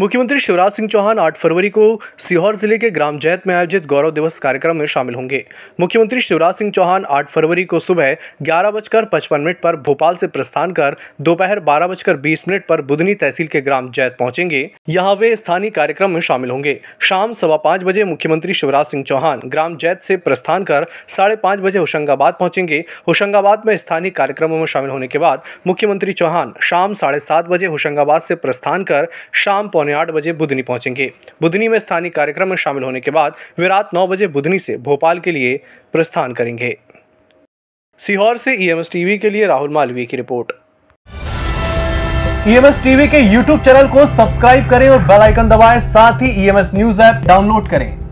मुख्यमंत्री शिवराज सिंह चौहान 8 फरवरी को सीहोर जिले के ग्राम जैत में आयोजित गौरव दिवस कार्यक्रम में शामिल होंगे मुख्यमंत्री शिवराज सिंह चौहान 8 फरवरी को सुबह ग्यारह बजकर पचपन मिनट पर भोपाल से प्रस्थान कर दोपहर बारह बजकर बीस मिनट पर बुधनी तहसील के ग्राम जैत पहुंचेंगे यहाँ वे स्थानीय कार्यक्रम में शामिल होंगे शाम सवा पाँच बजे मुख्यमंत्री शिवराज सिंह चौहान ग्राम जैत से प्रस्थान कर साढ़े पाँच बजे होशंगाबाद पहुंचेंगे होशंगाबाद में स्थानीय कार्यक्रमों में शामिल होने के बाद मुख्यमंत्री चौहान शाम साढ़े सात बजे होशंगाबाद से प्रस्थान कर शाम पौने पौने आठ बजे बुधनी पहुंचेंगे बुधनी में स्थानीय कार्यक्रम में शामिल होने के बाद वे रात नौ बजे बुधनी से भोपाल के लिए प्रस्थान करेंगे सीहोर से ईएमएस e टीवी के लिए राहुल मालवीय की रिपोर्ट ईएमएस e टीवी के यूट्यूब चैनल को सब्सक्राइब करें और बेलाइकन दबाए साथ ही EMS e news app download करें